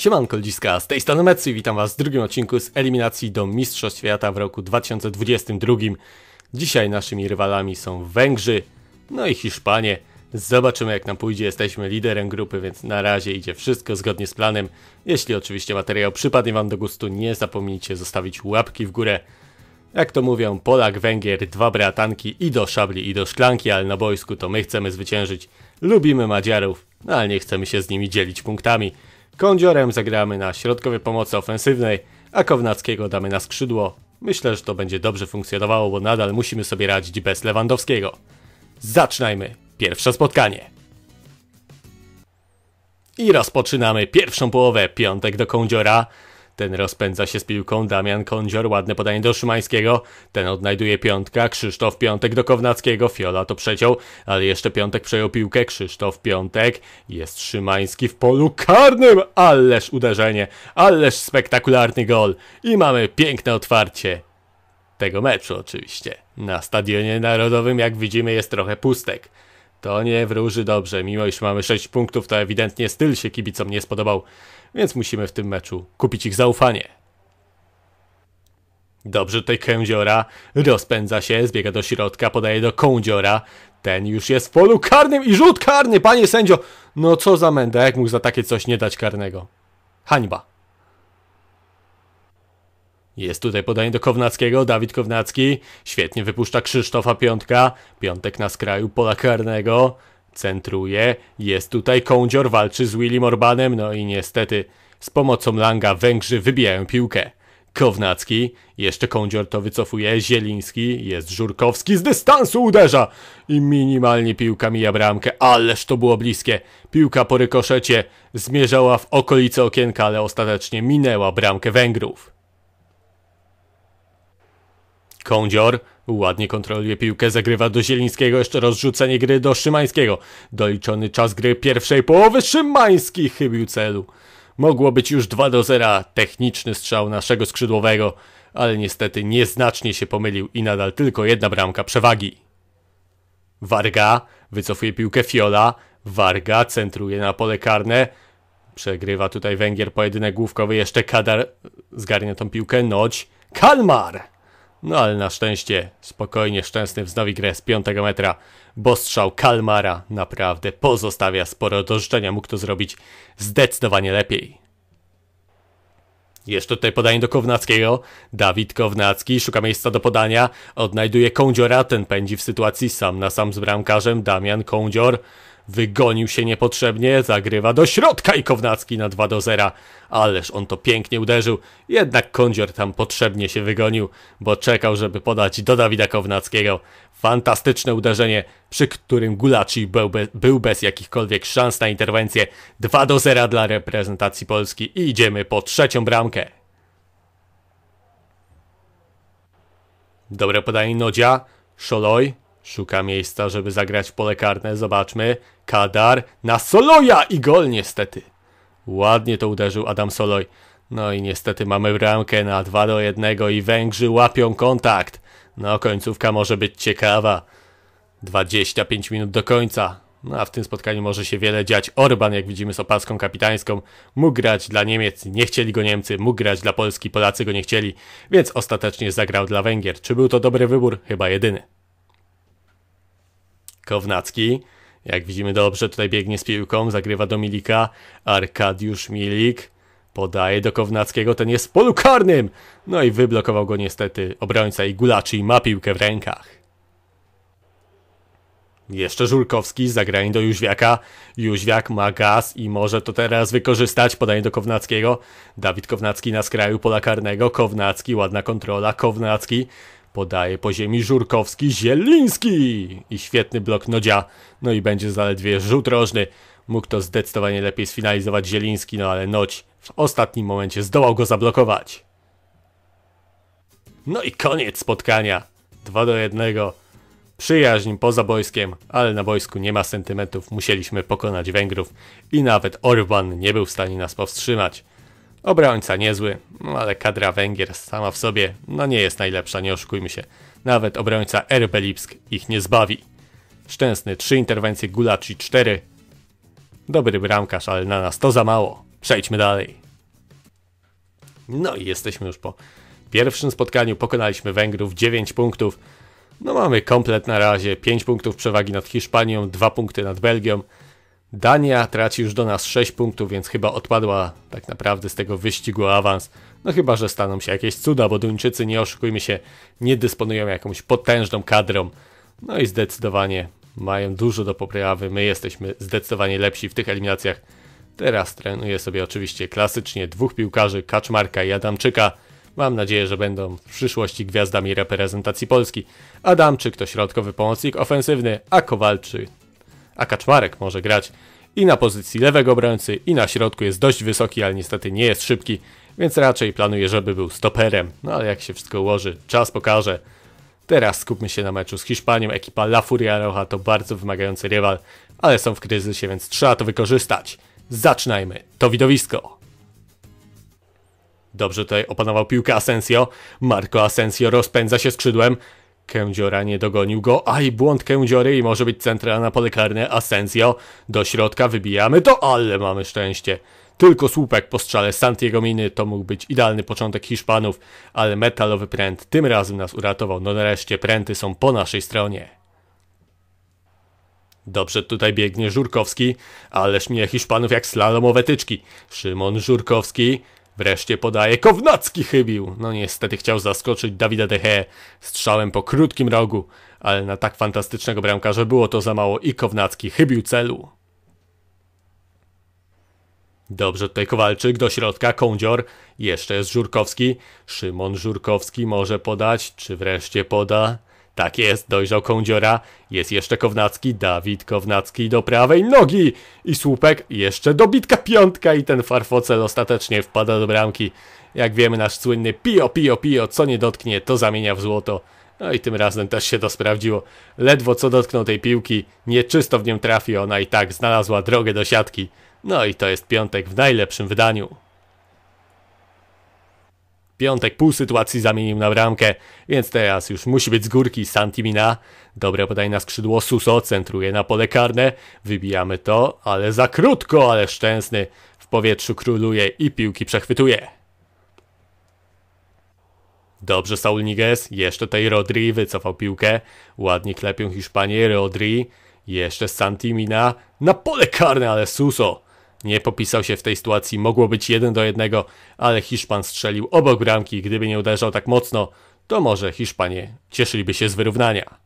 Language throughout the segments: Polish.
Siemanko ludziska, z tej strony Metsu i witam was w drugim odcinku z eliminacji do Mistrzostw Świata w roku 2022. Dzisiaj naszymi rywalami są Węgrzy, no i Hiszpanie. Zobaczymy jak nam pójdzie, jesteśmy liderem grupy, więc na razie idzie wszystko zgodnie z planem. Jeśli oczywiście materiał przypadnie wam do gustu, nie zapomnijcie zostawić łapki w górę. Jak to mówią, Polak, Węgier, dwa bratanki i do szabli i do szklanki, ale na boisku to my chcemy zwyciężyć. Lubimy Madziarów, no ale nie chcemy się z nimi dzielić punktami. Kądziorem zagramy na środkowej pomocy ofensywnej, a Kownackiego damy na skrzydło. Myślę, że to będzie dobrze funkcjonowało, bo nadal musimy sobie radzić bez Lewandowskiego. Zaczynajmy pierwsze spotkanie. I rozpoczynamy pierwszą połowę piątek do Kądziora. Ten rozpędza się z piłką, Damian Kondzior, ładne podanie do Szymańskiego. Ten odnajduje piątka, Krzysztof Piątek do Kownackiego, Fiola to przeciął, ale jeszcze Piątek przejął piłkę, Krzysztof Piątek. Jest Szymański w polu karnym, ależ uderzenie, ależ spektakularny gol. I mamy piękne otwarcie tego meczu oczywiście. Na Stadionie Narodowym, jak widzimy, jest trochę pustek. To nie wróży dobrze, mimo iż mamy 6 punktów, to ewidentnie styl się kibicom nie spodobał, więc musimy w tym meczu kupić ich zaufanie. Dobrze tutaj Kędziora, rozpędza się, zbiega do środka, podaje do Kądziora, ten już jest w polu karnym i rzut karny, panie sędzio! No co za menda, jak mógł za takie coś nie dać karnego? Hańba. Jest tutaj podanie do Kownackiego, Dawid Kownacki, świetnie wypuszcza Krzysztofa Piątka, Piątek na skraju pola karnego, centruje, jest tutaj Kądzior, walczy z Willim Orbanem, no i niestety z pomocą Langa Węgrzy wybijają piłkę. Kownacki, jeszcze Kądzior to wycofuje, Zieliński, jest Żurkowski, z dystansu uderza i minimalnie piłka mija bramkę, ależ to było bliskie. Piłka po rykoszecie zmierzała w okolice okienka, ale ostatecznie minęła bramkę Węgrów. Kądzior ładnie kontroluje piłkę, zagrywa do Zielińskiego, jeszcze rozrzucenie gry do Szymańskiego. Doliczony czas gry pierwszej połowy Szymański chybił celu. Mogło być już 2 do 0, techniczny strzał naszego skrzydłowego, ale niestety nieznacznie się pomylił i nadal tylko jedna bramka przewagi. Warga wycofuje piłkę Fiola, Warga centruje na pole karne, przegrywa tutaj Węgier pojedynek główkowy, jeszcze Kadar zgarnia tą piłkę, Noć, Kalmar! No ale na szczęście spokojnie Szczęsny wznowi grę z piątego metra, bo strzał Kalmara naprawdę pozostawia sporo do życzenia. Mógł to zrobić zdecydowanie lepiej. Jeszcze tutaj podanie do Kownackiego. Dawid Kownacki szuka miejsca do podania. Odnajduje Kądziora, ten pędzi w sytuacji sam na sam z bramkarzem. Damian Kądzior Wygonił się niepotrzebnie, zagrywa do środka i Kownacki na 2 do 0. Ależ on to pięknie uderzył, jednak Kądzior tam potrzebnie się wygonił, bo czekał, żeby podać do Dawida Kownackiego. Fantastyczne uderzenie, przy którym Gulaci był, be, był bez jakichkolwiek szans na interwencję. 2 do 0 dla reprezentacji Polski i idziemy po trzecią bramkę. Dobre podanie Nodzia, Szoloj, Szuka miejsca, żeby zagrać w pole karne. Zobaczmy. Kadar na Soloja i gol niestety. Ładnie to uderzył Adam Soloj. No i niestety mamy bramkę na 2 do 1 i Węgrzy łapią kontakt. No końcówka może być ciekawa. 25 minut do końca. No a w tym spotkaniu może się wiele dziać. Orban, jak widzimy, z opaską kapitańską, mógł grać dla Niemiec, nie chcieli go Niemcy, mógł grać dla Polski, Polacy go nie chcieli, więc ostatecznie zagrał dla Węgier. Czy był to dobry wybór? Chyba jedyny. Kownacki. Jak widzimy dobrze, tutaj biegnie z piłką, zagrywa do Milika. Arkadiusz Milik podaje do Kownackiego, ten jest w polu karnym! No i wyblokował go niestety obrońca i Gulaczy i ma piłkę w rękach. Jeszcze Żurkowski zagranie do Jóźwiaka. Jóźwiak ma gaz i może to teraz wykorzystać. Podanie do Kownackiego. Dawid Kownacki na skraju pola karnego. Kownacki, ładna kontrola. Kownacki Podaje po ziemi Żurkowski-Zieliński i świetny blok Nodzia. No i będzie zaledwie rzut rożny. Mógł to zdecydowanie lepiej sfinalizować Zieliński, no ale Noć w ostatnim momencie zdołał go zablokować. No i koniec spotkania. 2 do 1. Przyjaźń poza boiskiem, ale na boisku nie ma sentymentów. Musieliśmy pokonać Węgrów i nawet Orban nie był w stanie nas powstrzymać. Obrońca niezły, no ale kadra Węgier sama w sobie no nie jest najlepsza, nie oszukujmy się. Nawet obrońca RP Lipsk ich nie zbawi. Szczęsny 3 interwencje, Gulaci 4. Dobry bramkarz, ale na nas to za mało. Przejdźmy dalej. No i jesteśmy już po pierwszym spotkaniu. Pokonaliśmy Węgrów 9 punktów. No mamy komplet na razie. 5 punktów przewagi nad Hiszpanią, 2 punkty nad Belgią. Dania traci już do nas 6 punktów, więc chyba odpadła tak naprawdę z tego wyścigu awans. No chyba, że staną się jakieś cuda, bo Duńczycy, nie oszukujmy się, nie dysponują jakąś potężną kadrą. No i zdecydowanie mają dużo do poprawy. My jesteśmy zdecydowanie lepsi w tych eliminacjach. Teraz trenuję sobie oczywiście klasycznie dwóch piłkarzy, Kaczmarka i Adamczyka. Mam nadzieję, że będą w przyszłości gwiazdami reprezentacji Polski. Adamczyk to środkowy pomocnik ofensywny, a Kowalczyk a Kaczmarek może grać i na pozycji lewego obrońcy, i na środku jest dość wysoki, ale niestety nie jest szybki, więc raczej planuję, żeby był stoperem. No ale jak się wszystko ułoży, czas pokaże. Teraz skupmy się na meczu z Hiszpanią. Ekipa La Furia Roja to bardzo wymagający rywal, ale są w kryzysie, więc trzeba to wykorzystać. Zaczynajmy to widowisko. Dobrze tutaj opanował piłkę Asensio. Marco Asensio rozpędza się skrzydłem. Kędziora nie dogonił go. Aj, błąd Kędziory i może być centralna pole karne. Asensio do środka wybijamy. To ale mamy szczęście. Tylko słupek po strzale Santiago Miny to mógł być idealny początek Hiszpanów, ale metalowy pręt tym razem nas uratował. No nareszcie pręty są po naszej stronie. Dobrze tutaj biegnie Żurkowski, ależ mnie Hiszpanów jak slalomowe tyczki. Szymon Żurkowski Wreszcie podaje Kownacki chybił. No niestety chciał zaskoczyć Dawida Dehe strzałem po krótkim rogu, ale na tak fantastycznego bramkarza było to za mało i Kownacki chybił celu. Dobrze tutaj Kowalczyk do środka, Kądzior, jeszcze jest Żurkowski. Szymon Żurkowski może podać, czy wreszcie poda? Tak jest, dojrzał kądziora. Jest jeszcze Kownacki, Dawid Kownacki do prawej nogi i słupek, jeszcze dobitka piątka i ten farfocel ostatecznie wpada do bramki. Jak wiemy, nasz słynny pio, pio, pio, co nie dotknie, to zamienia w złoto. No i tym razem też się to sprawdziło. Ledwo co dotknął tej piłki, nieczysto w nią trafi, ona i tak znalazła drogę do siatki. No i to jest piątek w najlepszym wydaniu piątek pół sytuacji zamienił na bramkę, więc teraz już musi być z górki Santimina. Dobre podanie na skrzydło Suso, centruje na pole karne, wybijamy to, ale za krótko, ale szczęsny w powietrzu króluje i piłki przechwytuje. Dobrze Saul Niguez, jeszcze tej Rodri wycofał piłkę, ładnie klepią Hiszpanie Rodri, jeszcze Santimina na pole karne, ale Suso nie popisał się w tej sytuacji. Mogło być 1 do 1, ale Hiszpan strzelił obok bramki. Gdyby nie uderzał tak mocno, to może Hiszpanie cieszyliby się z wyrównania.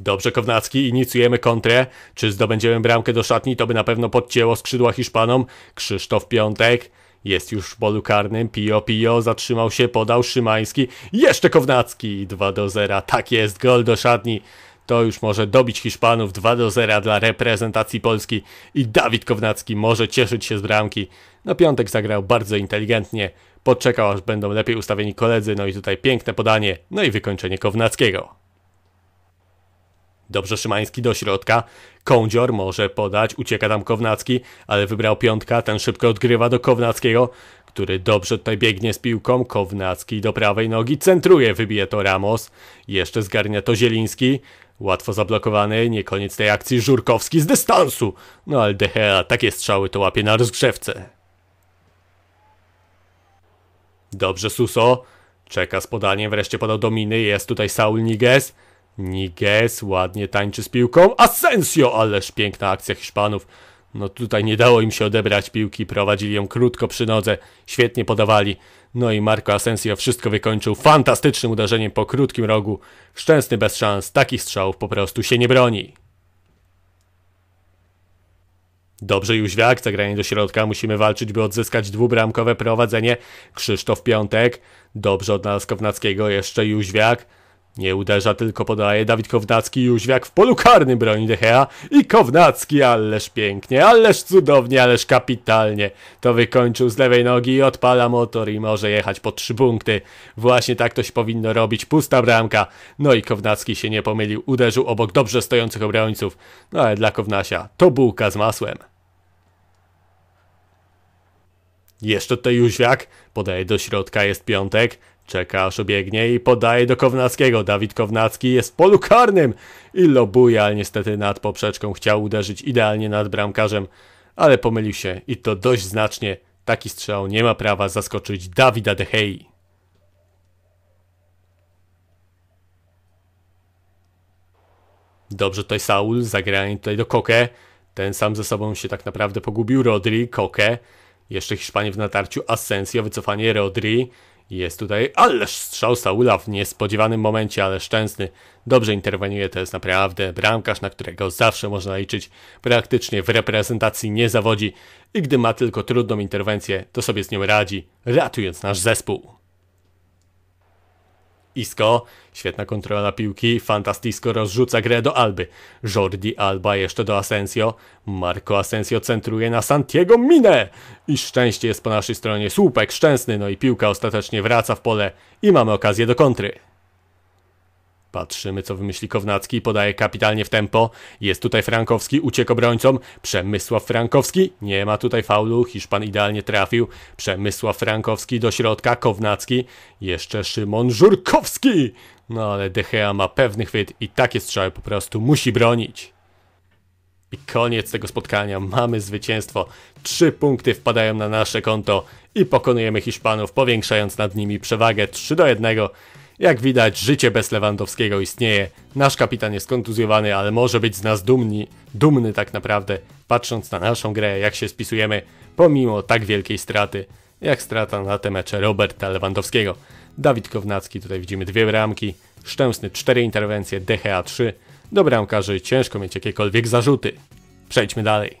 Dobrze, Kownacki, inicjujemy kontrę. Czy zdobędziemy bramkę do szatni, to by na pewno podcięło skrzydła Hiszpanom. Krzysztof Piątek jest już w polu karnym. Pio, Pio, zatrzymał się, podał Szymański. Jeszcze Kownacki, 2 do 0. Tak jest, gol do szatni to już może dobić Hiszpanów 2 do 0 dla reprezentacji Polski i Dawid Kownacki może cieszyć się z bramki. Na no, piątek zagrał bardzo inteligentnie, podczekał aż będą lepiej ustawieni koledzy, no i tutaj piękne podanie, no i wykończenie Kownackiego. Dobrze Szymański do środka, Kądzior może podać, ucieka tam Kownacki, ale wybrał piątka, ten szybko odgrywa do Kownackiego, który dobrze tutaj biegnie z piłką. Kownacki do prawej nogi centruje, wybije to Ramos. Jeszcze zgarnia to Zieliński. Łatwo zablokowany, nie koniec tej akcji, Żurkowski z dystansu! No ale Dehea takie strzały to łapie na rozgrzewce. Dobrze, Suso. Czeka z podaniem, wreszcie podał do miny, jest tutaj Saul Niges. Niges ładnie tańczy z piłką. Asensio, ależ piękna akcja Hiszpanów. No tutaj nie dało im się odebrać piłki, prowadzili ją krótko przy nodze, świetnie podawali. No i Marco Asensio wszystko wykończył fantastycznym uderzeniem po krótkim rogu. Szczęsny bez szans, takich strzałów po prostu się nie broni. Dobrze Jóźwiak, zagranie do środka, musimy walczyć, by odzyskać dwubramkowe prowadzenie. Krzysztof Piątek, dobrze od Kownackiego, jeszcze Jóźwiak. Nie uderza, tylko podaje Dawid Kownacki już jak w polu karnym broni Dechea i Kownacki, ależ pięknie, ależ cudownie, ależ kapitalnie. To wykończył z lewej nogi i odpala motor i może jechać po trzy punkty. Właśnie tak toś powinno robić, pusta bramka. No i Kownacki się nie pomylił, uderzył obok dobrze stojących obrońców. No ale dla Kownasia to bułka z masłem. Jeszcze tutaj Jóźwiak, podaje do środka, jest piątek, Czeka aż i podaje do Kownackiego. Dawid Kownacki jest w polu karnym i lobuje, ale niestety nad poprzeczką chciał uderzyć idealnie nad bramkarzem, ale pomylił się i to dość znacznie. Taki strzał nie ma prawa zaskoczyć Dawida Dehei. Dobrze tutaj Saul, zagranie tutaj do Koke. Ten sam ze sobą się tak naprawdę pogubił. Rodri, Koke. Jeszcze Hiszpanie w natarciu, Asensio, wycofanie Rodri. Jest tutaj, ależ strzał Saula w niespodziewanym momencie, ale szczęsny. Dobrze interweniuje, to jest naprawdę bramkarz, na którego zawsze można liczyć. Praktycznie w reprezentacji nie zawodzi i gdy ma tylko trudną interwencję, to sobie z nią radzi, ratując nasz zespół. Isco, świetna kontrola piłki, Fantastisko rozrzuca grę do Alby. Jordi Alba jeszcze do Asensio. Marco Asensio centruje na Santiago Minę. I szczęście jest po naszej stronie. Słupek szczęsny, no i piłka ostatecznie wraca w pole i mamy okazję do kontry. Patrzymy, co wymyśli Kownacki, podaje kapitalnie w tempo. Jest tutaj Frankowski, uciek obrońcom. Przemysław Frankowski, nie ma tutaj faulu, Hiszpan idealnie trafił. Przemysław Frankowski do środka, Kownacki, jeszcze Szymon Żurkowski. No ale Dechea ma pewny chwyt i takie strzały po prostu musi bronić. I koniec tego spotkania, mamy zwycięstwo. Trzy punkty wpadają na nasze konto i pokonujemy Hiszpanów, powiększając nad nimi przewagę 3 do 1. Jak widać, życie bez Lewandowskiego istnieje. Nasz kapitan jest kontuzjowany, ale może być z nas dumny. dumny tak naprawdę, patrząc na naszą grę, jak się spisujemy, pomimo tak wielkiej straty, jak strata na te mecze Roberta Lewandowskiego. Dawid Kownacki, tutaj widzimy dwie bramki, Szczęsny cztery interwencje, DHA 3. Do bramkarzy ciężko mieć jakiekolwiek zarzuty. Przejdźmy dalej.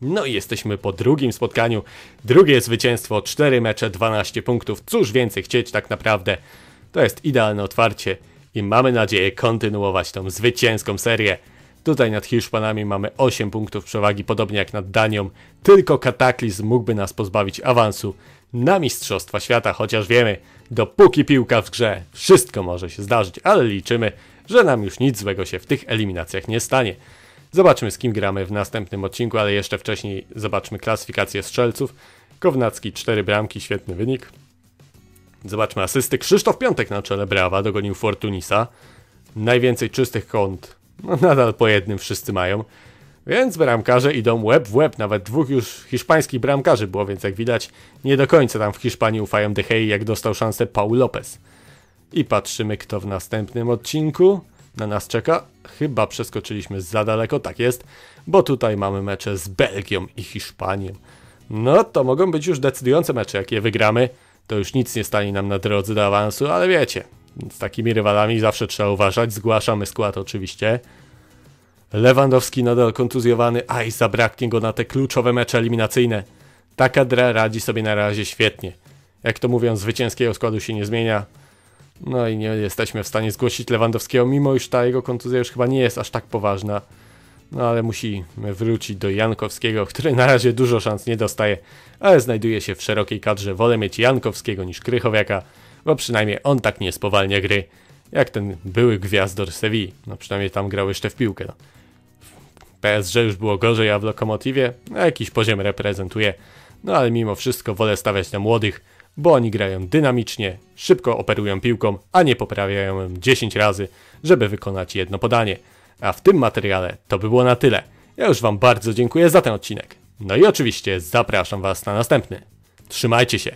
No i jesteśmy po drugim spotkaniu. Drugie zwycięstwo, 4 mecze, 12 punktów. Cóż więcej chcieć tak naprawdę. To jest idealne otwarcie i mamy nadzieję kontynuować tą zwycięską serię. Tutaj nad Hiszpanami mamy 8 punktów przewagi, podobnie jak nad Danią. Tylko kataklizm mógłby nas pozbawić awansu na Mistrzostwa Świata, chociaż wiemy, dopóki piłka w grze, wszystko może się zdarzyć, ale liczymy, że nam już nic złego się w tych eliminacjach nie stanie. Zobaczmy z kim gramy w następnym odcinku, ale jeszcze wcześniej zobaczmy klasyfikację strzelców. Kownacki 4 bramki, świetny wynik. Zobaczmy asysty. Krzysztof Piątek na czele Brawa dogonił Fortunisa. Najwięcej czystych kąt. No, nadal po jednym wszyscy mają. Więc bramkarze idą łeb w łeb. Nawet dwóch już hiszpańskich bramkarzy było, więc jak widać nie do końca tam w Hiszpanii ufają De Gea, jak dostał szansę Paul Lopez. I patrzymy kto w następnym odcinku na nas czeka? Chyba przeskoczyliśmy za daleko, tak jest, bo tutaj mamy mecze z Belgią i Hiszpanią. No to mogą być już decydujące mecze, jak je wygramy. To już nic nie stanie nam na drodze do awansu, ale wiecie, z takimi rywalami zawsze trzeba uważać. Zgłaszamy skład oczywiście. Lewandowski nadal kontuzjowany, i zabraknie go na te kluczowe mecze eliminacyjne. taka dra radzi sobie na razie świetnie. Jak to mówią, zwycięskiego składu się nie zmienia. No i nie jesteśmy w stanie zgłosić Lewandowskiego, mimo iż ta jego kontuzja już chyba nie jest aż tak poważna. No ale musimy wrócić do Jankowskiego, który na razie dużo szans nie dostaje, ale znajduje się w szerokiej kadrze. Wolę mieć Jankowskiego niż Krychowiaka, bo przynajmniej on tak nie spowalnia gry, jak ten były gwiazdor Sewilli. No przynajmniej tam grał jeszcze w piłkę. No. W PSG już było gorzej, a w Lokomotywie no, jakiś poziom reprezentuje. No ale mimo wszystko wolę stawiać na młodych, bo oni grają dynamicznie, szybko operują piłką, a nie poprawiają ją 10 razy, żeby wykonać jedno podanie. A w tym materiale to by było na tyle. Ja już Wam bardzo dziękuję za ten odcinek. No i oczywiście zapraszam Was na następny. Trzymajcie się!